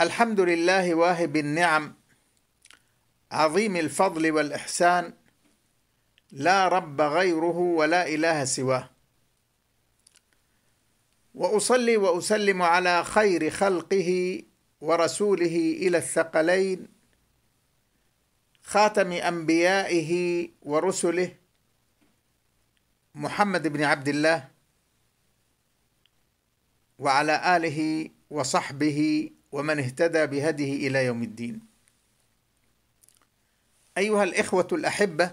الحمد لله واهب النعم عظيم الفضل والإحسان لا رب غيره ولا إله سواه واصلي واسلم على خير خلقه ورسوله الى الثقلين خاتم انبيائه ورسله محمد بن عبد الله وعلى اله وصحبه ومن اهتدى بهديه الى يوم الدين ايها الاخوه الاحبه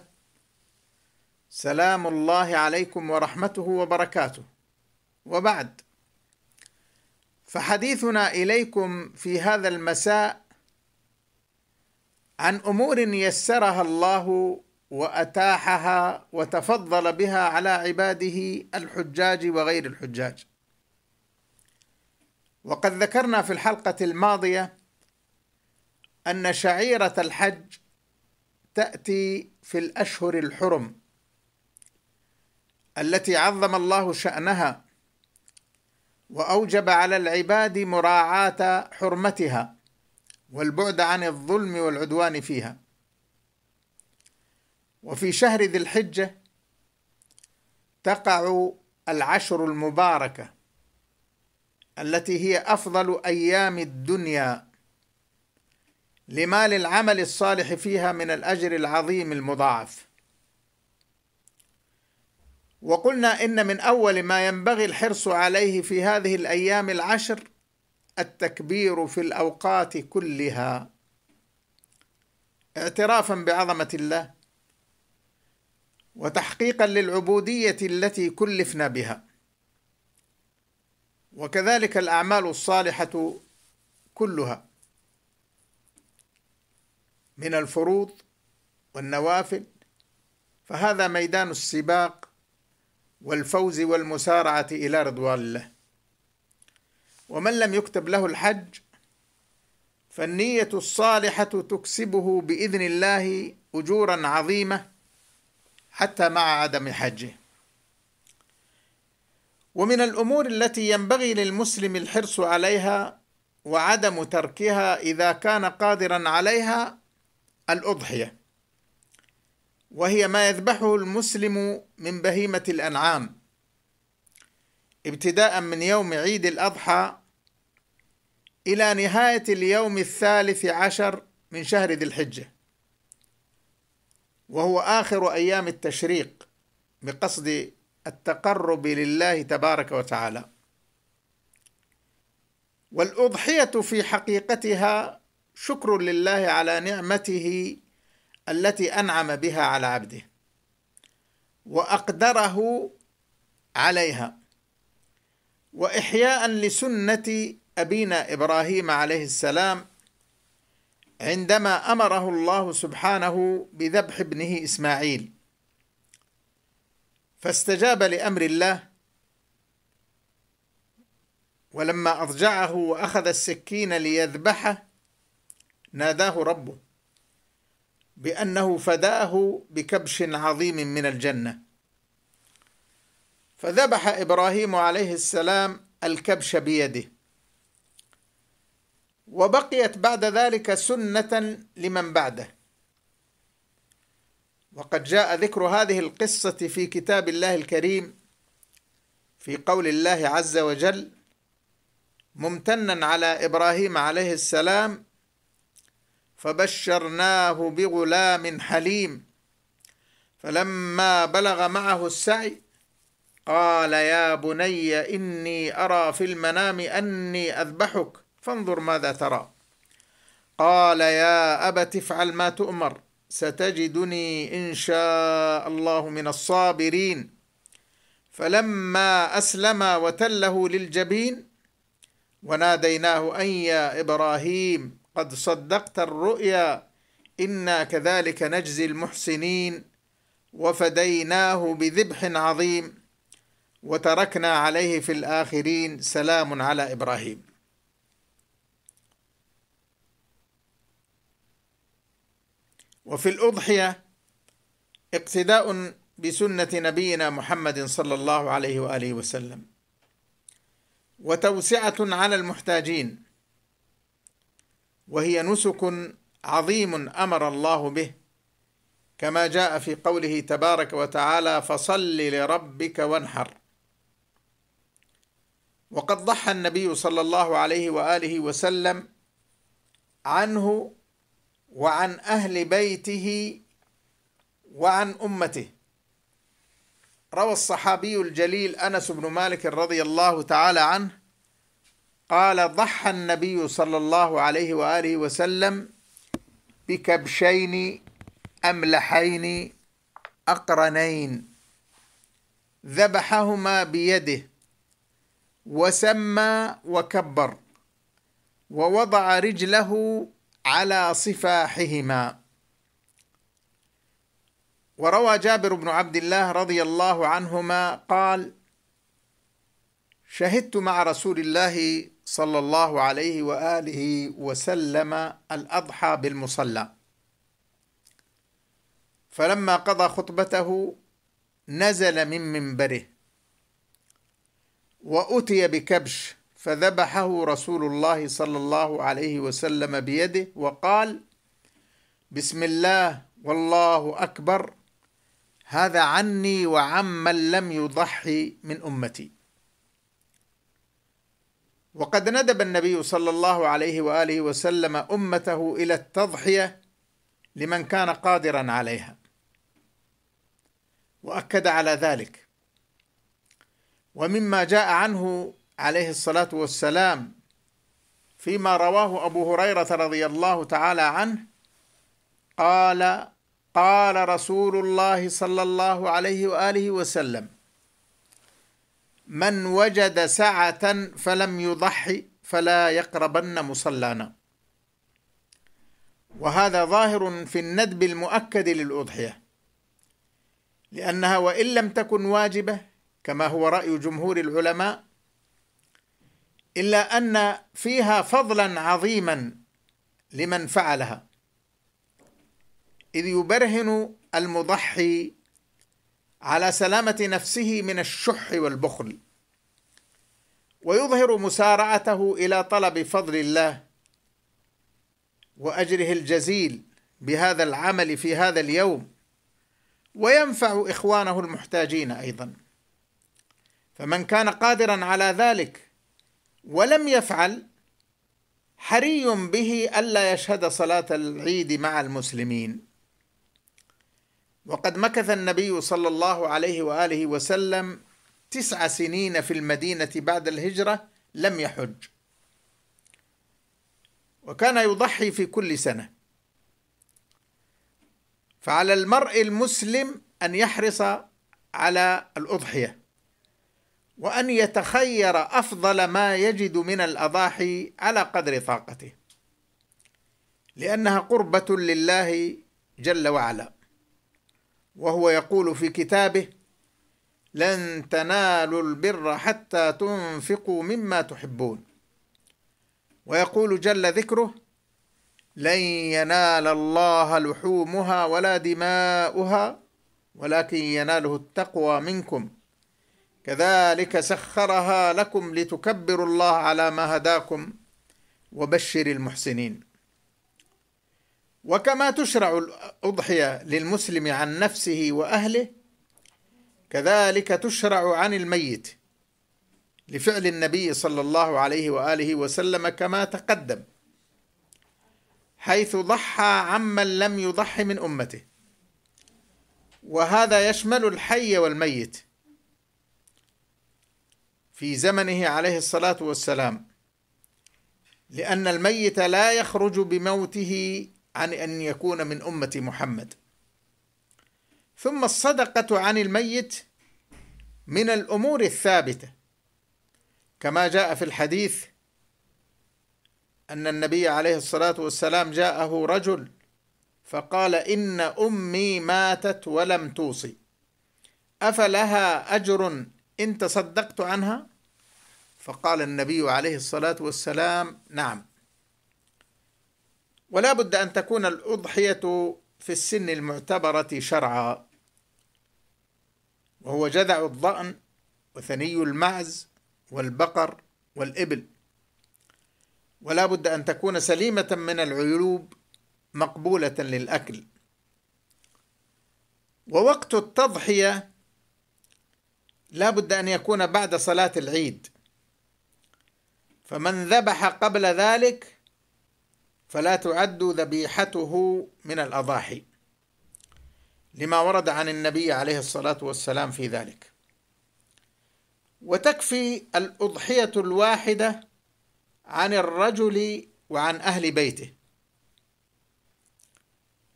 سلام الله عليكم ورحمته وبركاته وبعد فحديثنا اليكم في هذا المساء عن امور يسرها الله واتاحها وتفضل بها على عباده الحجاج وغير الحجاج وقد ذكرنا في الحلقة الماضية أن شعيرة الحج تأتي في الأشهر الحرم التي عظم الله شأنها وأوجب على العباد مراعاة حرمتها والبعد عن الظلم والعدوان فيها وفي شهر ذي الحجة تقع العشر المباركه التي هي افضل ايام الدنيا لما للعمل الصالح فيها من الاجر العظيم المضاعف وقلنا ان من اول ما ينبغي الحرص عليه في هذه الايام العشر التكبير في الاوقات كلها اعترافا بعظمه الله وتحقيقا للعبوديه التي كلفنا بها وكذلك الأعمال الصالحة كلها من الفروض والنوافل فهذا ميدان السباق والفوز والمسارعة إلى رضوان الله ومن لم يكتب له الحج فالنية الصالحة تكسبه بإذن الله أجورا عظيمة حتى مع عدم حجه ومن الامور التي ينبغي للمسلم الحرص عليها وعدم تركها اذا كان قادرا عليها الاضحيه وهي ما يذبحه المسلم من بهيمه الانعام ابتداء من يوم عيد الاضحى الى نهايه اليوم الثالث عشر من شهر ذي الحجه وهو اخر ايام التشريق بقصد التقرب لله تبارك وتعالى والاضحيه في حقيقتها شكر لله على نعمته التي انعم بها على عبده واقدره عليها واحياء لسنه ابينا ابراهيم عليه السلام عندما امره الله سبحانه بذبح ابنه اسماعيل فاستجاب لأمر الله ولما أضجعه وأخذ السكين ليذبحه ناداه ربه بأنه فداه بكبش عظيم من الجنة فذبح إبراهيم عليه السلام الكبش بيده وبقيت بعد ذلك سنة لمن بعده وقد جاء ذكر هذه القصة في كتاب الله الكريم في قول الله عز وجل ممتنا على إبراهيم عليه السلام فبشرناه بغلام حليم فلما بلغ معه السعي قال يا بني إني أرى في المنام أني أذبحك فانظر ماذا ترى قال يا أبت افعل ما تؤمر ستجدني ان شاء الله من الصابرين فلما اسلم وتله للجبين وناديناه ان يا ابراهيم قد صدقت الرؤيا انا كذلك نجزي المحسنين وفديناه بذبح عظيم وتركنا عليه في الاخرين سلام على ابراهيم وفي الأضحية اقتداء بسنة نبينا محمد صلى الله عليه وآله وسلم وتوسعة على المحتاجين وهي نسك عظيم أمر الله به كما جاء في قوله تبارك وتعالى فصل لربك وانحر وقد ضحى النبي صلى الله عليه واله وسلم عنه وعن أهل بيته وعن أمته روى الصحابي الجليل أنس بن مالك رضي الله تعالى عنه قال ضحى النبي صلى الله عليه وآله وسلم بكبشين أملحين أقرنين ذبحهما بيده وسمى وكبر ووضع رجله على صفاحهما وروى جابر بن عبد الله رضي الله عنهما قال شهدت مع رسول الله صلى الله عليه واله وسلم الاضحى بالمصلى فلما قضى خطبته نزل من منبره واتي بكبش فذبحه رسول الله صلى الله عليه وسلم بيده وقال بسم الله والله اكبر هذا عني وعمن لم يضحي من امتي وقد ندب النبي صلى الله عليه واله وسلم امته الى التضحيه لمن كان قادرا عليها واكد على ذلك ومما جاء عنه عليه الصلاة والسلام فيما رواه أبو هريرة رضي الله تعالى عنه قال قال رسول الله صلى الله عليه وآله وسلم من وجد سعة فلم يضحي فلا يقربن مصلانا وهذا ظاهر في الندب المؤكد للأضحية لأنها وإن لم تكن واجبة كما هو رأي جمهور العلماء الا ان فيها فضلا عظيما لمن فعلها اذ يبرهن المضحي على سلامه نفسه من الشح والبخل ويظهر مسارعته الى طلب فضل الله واجره الجزيل بهذا العمل في هذا اليوم وينفع اخوانه المحتاجين ايضا فمن كان قادرا على ذلك ولم يفعل حري به ألا يشهد صلاة العيد مع المسلمين وقد مكث النبي صلى الله عليه وآله وسلم تسع سنين في المدينة بعد الهجرة لم يحج وكان يضحي في كل سنة فعلى المرء المسلم أن يحرص على الأضحية وان يتخير افضل ما يجد من الاضاحي على قدر طاقته لانها قربه لله جل وعلا وهو يقول في كتابه لن تنالوا البر حتى تنفقوا مما تحبون ويقول جل ذكره لن ينال الله لحومها ولا دماؤها ولكن يناله التقوى منكم كذلك سخرها لكم لتكبروا الله على ما هداكم وبشر المحسنين وكما تشرع الأضحية للمسلم عن نفسه وأهله كذلك تشرع عن الميت لفعل النبي صلى الله عليه وآله وسلم كما تقدم حيث ضحى عمن لم يضح من أمته وهذا يشمل الحي والميت في زمنه عليه الصلاة والسلام لأن الميت لا يخرج بموته عن أن يكون من أمة محمد ثم الصدقة عن الميت من الأمور الثابتة كما جاء في الحديث أن النبي عليه الصلاة والسلام جاءه رجل فقال إن أمي ماتت ولم توصي أفلها أجر إن تصدقت عنها فقال النبي عليه الصلاة والسلام نعم ولا بد أن تكون الأضحية في السن المعتبرة شرعا وهو جذع الضأن وثني المعز والبقر والإبل ولا بد أن تكون سليمة من العيوب مقبولة للأكل ووقت التضحية لا بد أن يكون بعد صلاة العيد فمن ذبح قبل ذلك فلا تعد ذبيحته من الأضاحي لما ورد عن النبي عليه الصلاة والسلام في ذلك وتكفي الأضحية الواحدة عن الرجل وعن أهل بيته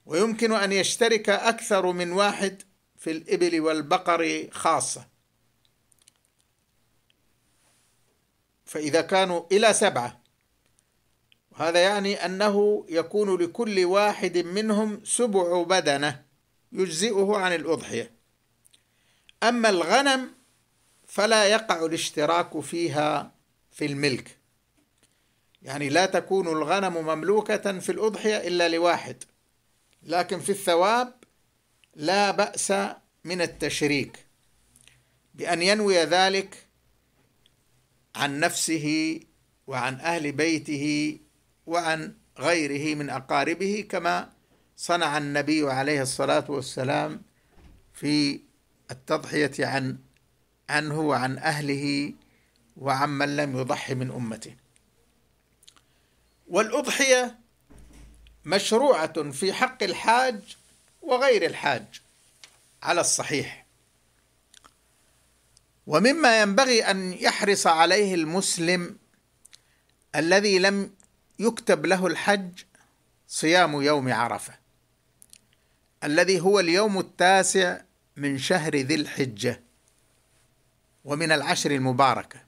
ويمكن أن يشترك أكثر من واحد في الإبل والبقر خاصة فإذا كانوا إلى سبعة هذا يعني أنه يكون لكل واحد منهم سبع بدنة يجزئه عن الأضحية أما الغنم فلا يقع الاشتراك فيها في الملك يعني لا تكون الغنم مملوكة في الأضحية إلا لواحد لكن في الثواب لا بأس من التشريك بأن ينوي ذلك عن نفسه وعن أهل بيته وعن غيره من أقاربه كما صنع النبي عليه الصلاة والسلام في التضحية عن عنه وعن أهله وعمن لم يضحي من أمته والأضحية مشروعة في حق الحاج وغير الحاج على الصحيح ومما ينبغي ان يحرص عليه المسلم الذي لم يكتب له الحج صيام يوم عرفه الذي هو اليوم التاسع من شهر ذي الحجه ومن العشر المباركه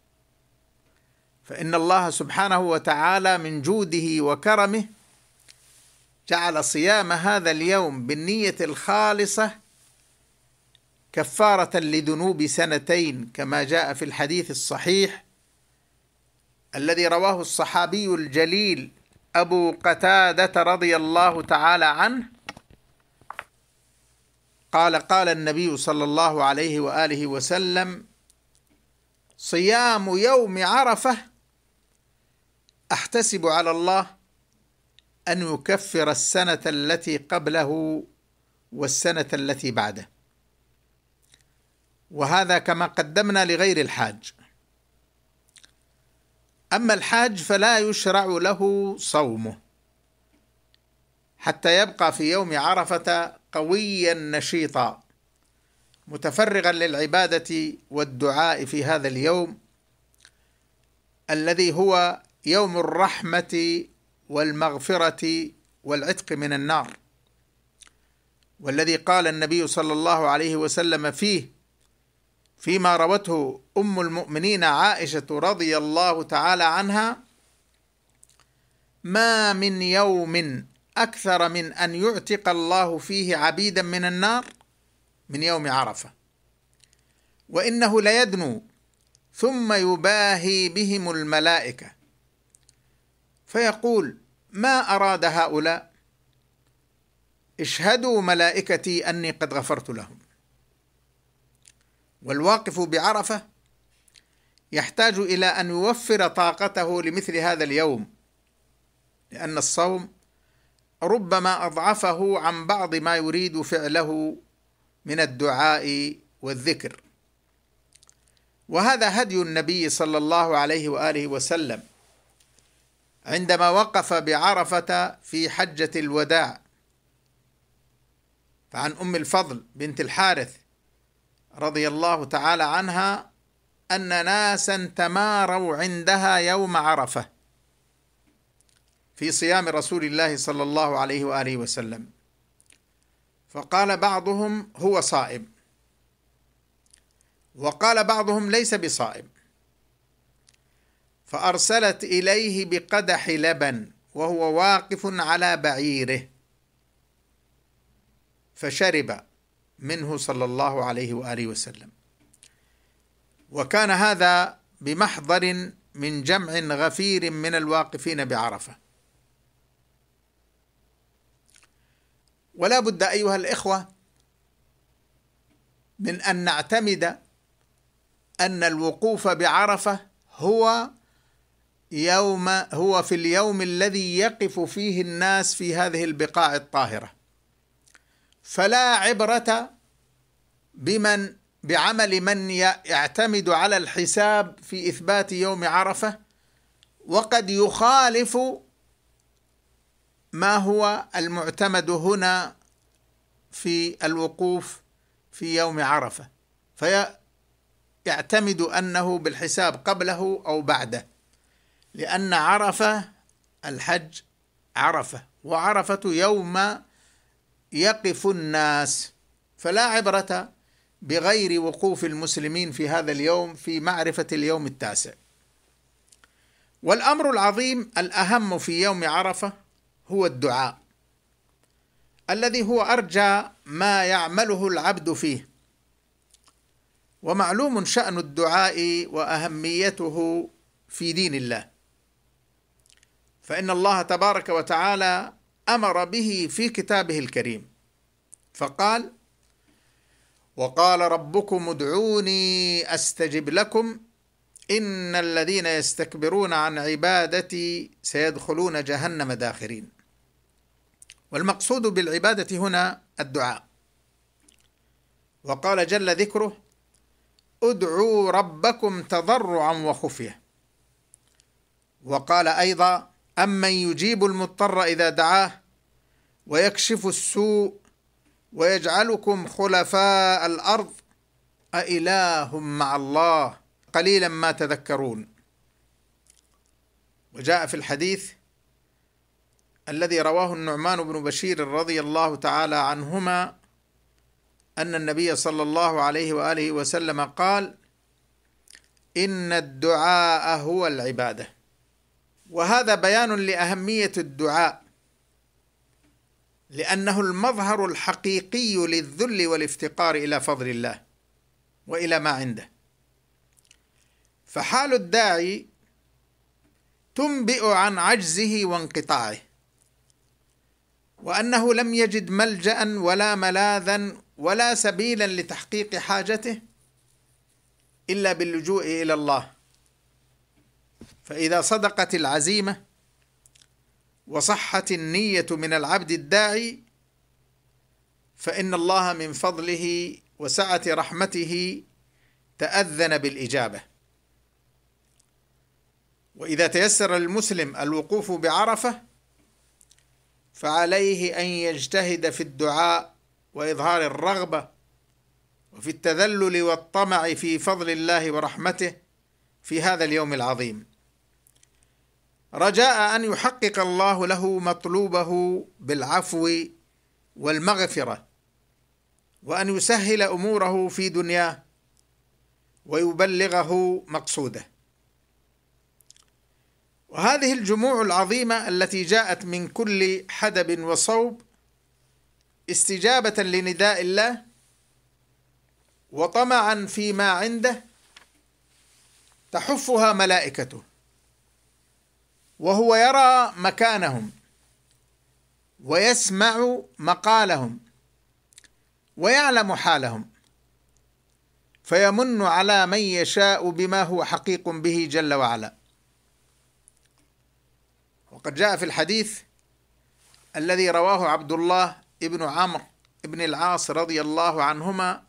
فان الله سبحانه وتعالى من جوده وكرمه جعل صيام هذا اليوم بالنيه الخالصه كفارة لذنوب سنتين كما جاء في الحديث الصحيح الذي رواه الصحابي الجليل أبو قتادة رضي الله تعالى عنه قال قال النبي صلى الله عليه وآله وسلم صيام يوم عرفة أحتسب على الله أن يكفر السنة التي قبله والسنة التي بعده وهذا كما قدمنا لغير الحاج أما الحاج فلا يشرع له صومه حتى يبقى في يوم عرفة قويا نشيطا متفرغا للعبادة والدعاء في هذا اليوم الذي هو يوم الرحمة والمغفرة والعتق من النار والذي قال النبي صلى الله عليه وسلم فيه فيما روته ام المؤمنين عائشه رضي الله تعالى عنها ما من يوم اكثر من ان يعتق الله فيه عبيدا من النار من يوم عرفه وانه ليدنو ثم يباهي بهم الملائكه فيقول ما اراد هؤلاء اشهدوا ملائكتي اني قد غفرت لهم والواقف بعرفة يحتاج إلى أن يوفر طاقته لمثل هذا اليوم لأن الصوم ربما أضعفه عن بعض ما يريد فعله من الدعاء والذكر وهذا هدي النبي صلى الله عليه وآله وسلم عندما وقف بعرفة في حجة الوداع فعن أم الفضل بنت الحارث رضي الله تعالى عنها ان ناسا تماروا عندها يوم عرفه في صيام رسول الله صلى الله عليه واله وسلم فقال بعضهم هو صائم وقال بعضهم ليس بصائم فارسلت اليه بقدح لبن وهو واقف على بعيره فشرب منه صلى الله عليه واله وسلم وكان هذا بمحضر من جمع غفير من الواقفين بعرفه ولا بد ايها الاخوه من ان نعتمد ان الوقوف بعرفه هو يوم هو في اليوم الذي يقف فيه الناس في هذه البقاع الطاهره فلا عبرة بمن بعمل من يعتمد على الحساب في إثبات يوم عرفة وقد يخالف ما هو المعتمد هنا في الوقوف في يوم عرفة فيعتمد أنه بالحساب قبله أو بعده لأن عرفة الحج عرفة وعرفة يوم يقف الناس فلا عبرة بغير وقوف المسلمين في هذا اليوم في معرفة اليوم التاسع والأمر العظيم الأهم في يوم عرفة هو الدعاء الذي هو أرجى ما يعمله العبد فيه ومعلوم شأن الدعاء وأهميته في دين الله فإن الله تبارك وتعالى امر به في كتابه الكريم فقال وقال ربكم ادعوني استجب لكم ان الذين يستكبرون عن عبادتي سيدخلون جهنم داخرين والمقصود بالعباده هنا الدعاء وقال جل ذكره ادعوا ربكم تضرعا وخفيه وقال ايضا امن يجيب المضطر اذا دعاه ويكشف السوء ويجعلكم خلفاء الارض أإله مع الله قليلا ما تذكرون وجاء في الحديث الذي رواه النعمان بن بشير رضي الله تعالى عنهما أن النبي صلى الله عليه وآله وسلم قال إن الدعاء هو العبادة وهذا بيان لاهميه الدعاء لانه المظهر الحقيقي للذل والافتقار الى فضل الله والى ما عنده فحال الداعي تنبئ عن عجزه وانقطاعه وانه لم يجد ملجا ولا ملاذا ولا سبيلا لتحقيق حاجته الا باللجوء الى الله فإذا صدقت العزيمة وصحت النية من العبد الداعي فإن الله من فضله وسعة رحمته تأذن بالإجابة وإذا تيسر للمسلم الوقوف بعرفة فعليه أن يجتهد في الدعاء وإظهار الرغبة وفي التذلل والطمع في فضل الله ورحمته في هذا اليوم العظيم رجاء ان يحقق الله له مطلوبه بالعفو والمغفره وان يسهل اموره في دنياه ويبلغه مقصوده وهذه الجموع العظيمه التي جاءت من كل حدب وصوب استجابه لنداء الله وطمعا فيما عنده تحفها ملائكته وهو يرى مكانهم ويسمع مقالهم ويعلم حالهم فيمن على من يشاء بما هو حقيق به جل وعلا وقد جاء في الحديث الذي رواه عبد الله ابن عمرو ابن العاص رضي الله عنهما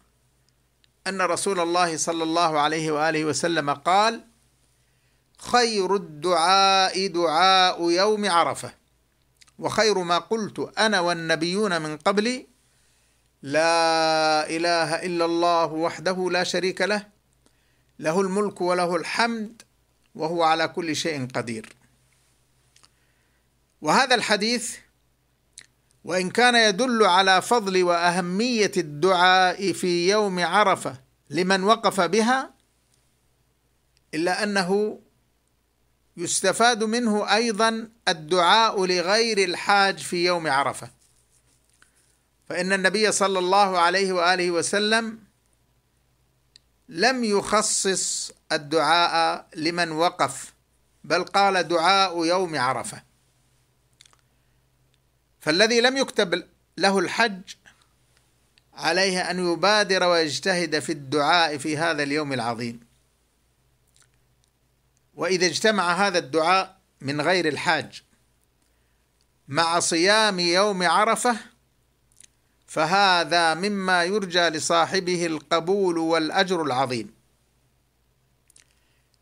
أن رسول الله صلى الله عليه وآله وسلم قال خير الدعاء دعاء يوم عرفة وخير ما قلت أنا والنبيون من قبلي لا إله إلا الله وحده لا شريك له له الملك وله الحمد وهو على كل شيء قدير وهذا الحديث وان كان يدل على فضل واهميه الدعاء في يوم عرفه لمن وقف بها الا انه يستفاد منه ايضا الدعاء لغير الحاج في يوم عرفه فان النبي صلى الله عليه واله وسلم لم يخصص الدعاء لمن وقف بل قال دعاء يوم عرفه فالذي لم يكتب له الحج عليه ان يبادر ويجتهد في الدعاء في هذا اليوم العظيم واذا اجتمع هذا الدعاء من غير الحاج مع صيام يوم عرفه فهذا مما يرجى لصاحبه القبول والاجر العظيم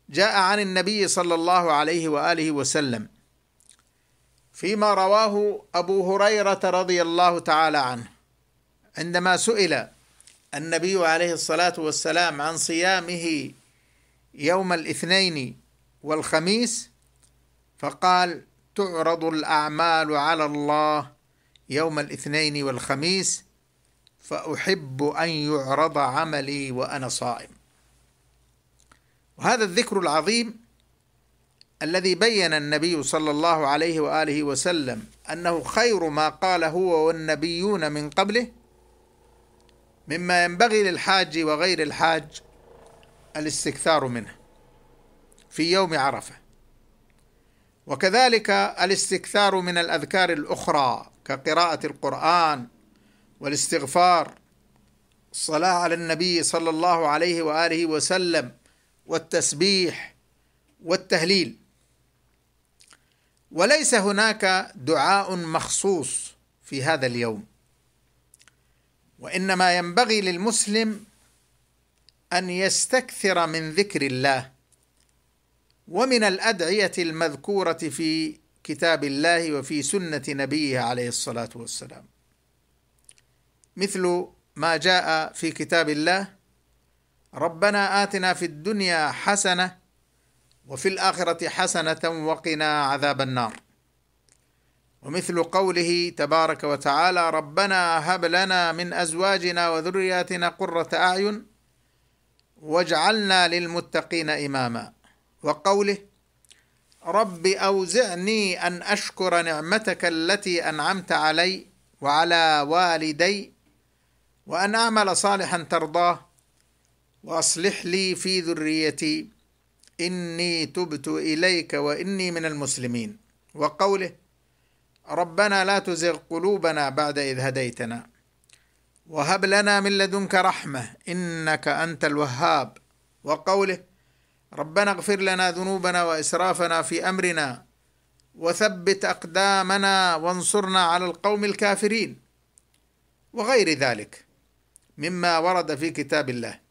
جاء عن النبي صلى الله عليه واله وسلم فيما رواه أبو هريرة رضي الله تعالى عنه عندما سئل النبي عليه الصلاة والسلام عن صيامه يوم الاثنين والخميس فقال تعرض الأعمال على الله يوم الاثنين والخميس فأحب أن يعرض عملي وأنا صائم وهذا الذكر العظيم الذي بين النبي صلى الله عليه واله وسلم انه خير ما قال هو والنبيون من قبله مما ينبغي للحاج وغير الحاج الاستكثار منه في يوم عرفه وكذلك الاستكثار من الاذكار الاخرى كقراءه القران والاستغفار الصلاه على النبي صلى الله عليه واله وسلم والتسبيح والتهليل وليس هناك دعاء مخصوص في هذا اليوم وانما ينبغي للمسلم ان يستكثر من ذكر الله ومن الادعيه المذكوره في كتاب الله وفي سنه نبيه عليه الصلاه والسلام مثل ما جاء في كتاب الله ربنا اتنا في الدنيا حسنه وفي الآخرة حسنة وقنا عذاب النار ومثل قوله تبارك وتعالى ربنا هب لنا من أزواجنا وذرياتنا قرة أعين واجعلنا للمتقين إماما وقوله رب أوزعني أن أشكر نعمتك التي أنعمت علي وعلى والدي وأن أعمل صالحا ترضاه وأصلح لي في ذريتي إني تبت إليك وإني من المسلمين وقوله ربنا لا تزغ قلوبنا بعد إذ هديتنا وهب لنا من لدنك رحمة إنك أنت الوهاب وقوله ربنا اغفر لنا ذنوبنا وإسرافنا في أمرنا وثبت أقدامنا وانصرنا على القوم الكافرين وغير ذلك مما ورد في كتاب الله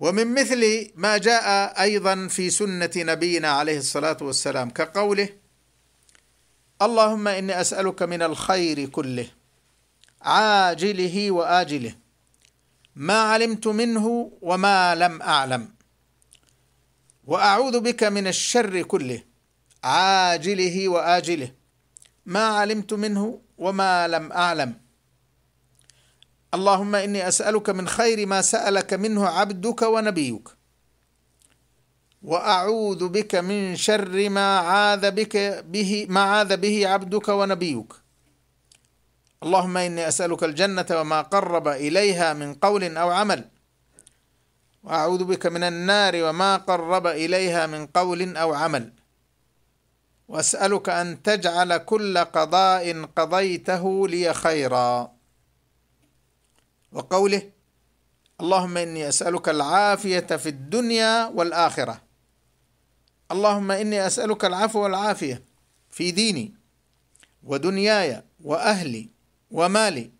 ومن مثل ما جاء ايضا في سنه نبينا عليه الصلاه والسلام كقوله اللهم اني اسالك من الخير كله عاجله واجله ما علمت منه وما لم اعلم واعوذ بك من الشر كله عاجله واجله ما علمت منه وما لم اعلم اللهم اني اسالك من خير ما سالك منه عبدك ونبيك واعوذ بك من شر ما عاذ بك به ما عاذ به عبدك ونبيك اللهم اني اسالك الجنه وما قرب اليها من قول او عمل واعوذ بك من النار وما قرب اليها من قول او عمل واسالك ان تجعل كل قضاء قضيته لي خيرا وقوله اللهم اني اسالك العافيه في الدنيا والاخره اللهم اني اسالك العفو والعافيه في ديني ودنياي واهلي ومالي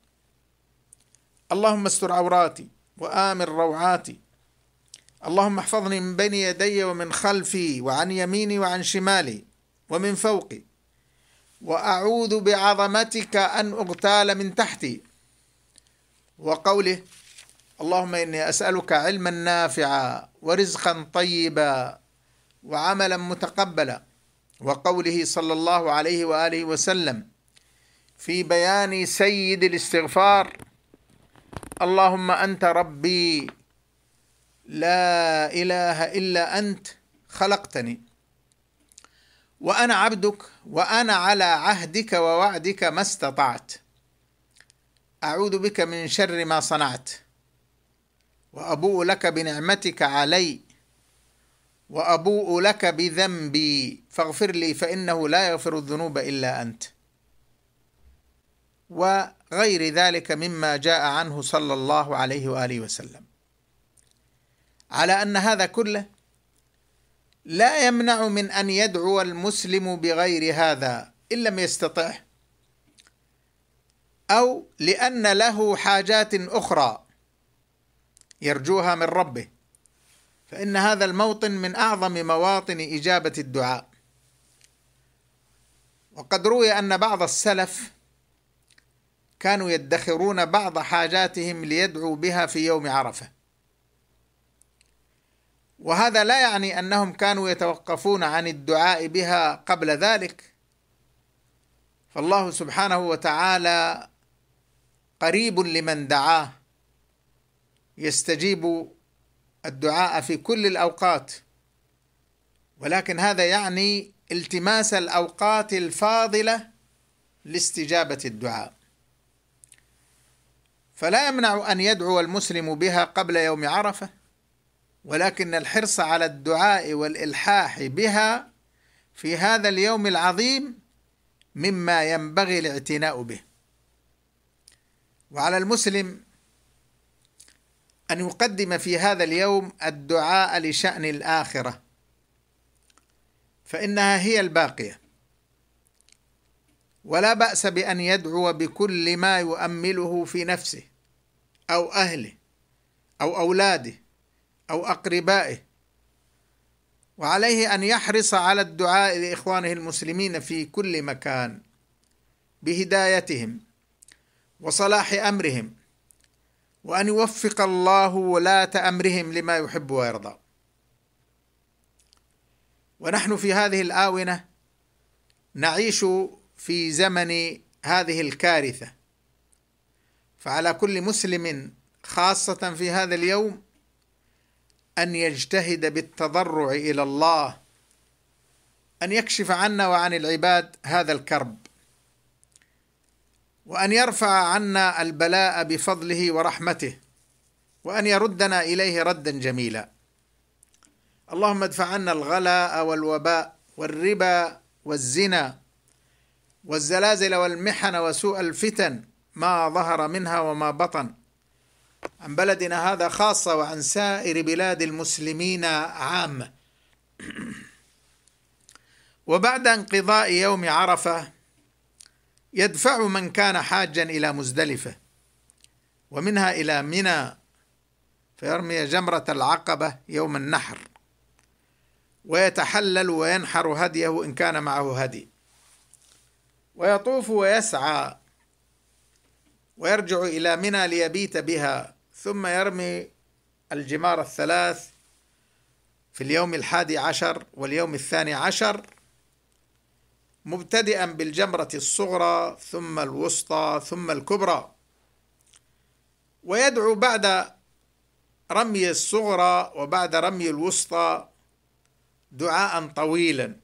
اللهم استر عوراتي وامن روعاتي اللهم احفظني من بين يدي ومن خلفي وعن يميني وعن شمالي ومن فوقي واعوذ بعظمتك ان اغتال من تحتي وقوله اللهم إني أسألك علما نافعا ورزقا طيبا وعملا متقبلا وقوله صلى الله عليه وآله وسلم في بيان سيد الاستغفار اللهم أنت ربي لا إله إلا أنت خلقتني وأنا عبدك وأنا على عهدك ووعدك ما استطعت أعوذ بك من شر ما صنعت وأبوء لك بنعمتك علي وأبوء لك بذنبي فاغفر لي فإنه لا يغفر الذنوب إلا أنت وغير ذلك مما جاء عنه صلى الله عليه وآله وسلم على أن هذا كله لا يمنع من أن يدعو المسلم بغير هذا إن لم يستطع أو لأن له حاجات أخرى يرجوها من ربه فإن هذا الموطن من أعظم مواطن إجابة الدعاء وقد روي أن بعض السلف كانوا يدخرون بعض حاجاتهم ليدعوا بها في يوم عرفة وهذا لا يعني أنهم كانوا يتوقفون عن الدعاء بها قبل ذلك فالله سبحانه وتعالى قريب لمن دعاه يستجيب الدعاء في كل الاوقات ولكن هذا يعني التماس الاوقات الفاضله لاستجابه الدعاء فلا يمنع ان يدعو المسلم بها قبل يوم عرفه ولكن الحرص على الدعاء والالحاح بها في هذا اليوم العظيم مما ينبغي الاعتناء به وعلى المسلم أن يقدم في هذا اليوم الدعاء لشأن الآخرة فإنها هي الباقية ولا بأس بأن يدعو بكل ما يؤمله في نفسه أو أهله أو أولاده أو أقربائه وعليه أن يحرص على الدعاء لإخوانه المسلمين في كل مكان بهدايتهم وصلاح امرهم وان يوفق الله ولاه امرهم لما يحب ويرضى ونحن في هذه الاونه نعيش في زمن هذه الكارثه فعلى كل مسلم خاصه في هذا اليوم ان يجتهد بالتضرع الى الله ان يكشف عنا وعن العباد هذا الكرب وان يرفع عنا البلاء بفضله ورحمته وان يردنا اليه ردا جميلا اللهم ادفع عنا الغلاء والوباء والربا والزنا والزلازل والمحن وسوء الفتن ما ظهر منها وما بطن عن بلدنا هذا خاصه وعن سائر بلاد المسلمين عامه وبعد انقضاء يوم عرفه يدفع من كان حاجا إلى مزدلفة ومنها إلى منى فيرمي جمرة العقبة يوم النحر ويتحلل وينحر هديه إن كان معه هدي ويطوف ويسعى ويرجع إلى منى ليبيت بها ثم يرمي الجمار الثلاث في اليوم الحادي عشر واليوم الثاني عشر مبتدئا بالجمرة الصغرى ثم الوسطى ثم الكبرى ويدعو بعد رمي الصغرى وبعد رمي الوسطى دعاء طويلا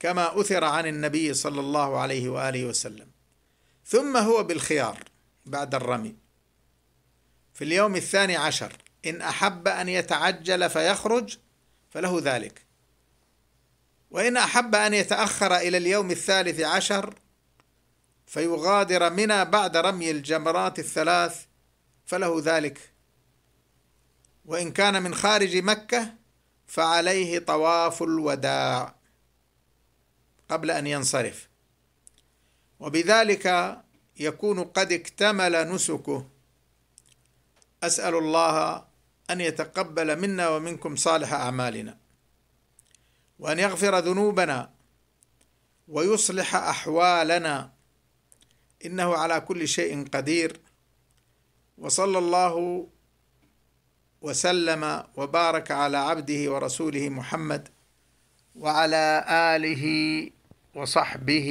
كما أثر عن النبي صلى الله عليه وآله وسلم ثم هو بالخيار بعد الرمي في اليوم الثاني عشر إن أحب أن يتعجل فيخرج فله ذلك وإن أحب أن يتأخر إلى اليوم الثالث عشر فيغادر منى بعد رمي الجمرات الثلاث فله ذلك وإن كان من خارج مكة فعليه طواف الوداع قبل أن ينصرف وبذلك يكون قد اكتمل نسكه أسأل الله أن يتقبل منا ومنكم صالح أعمالنا وأن يغفر ذنوبنا ويصلح أحوالنا إنه على كل شيء قدير وصلى الله وسلم وبارك على عبده ورسوله محمد وعلى آله وصحبه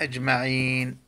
أجمعين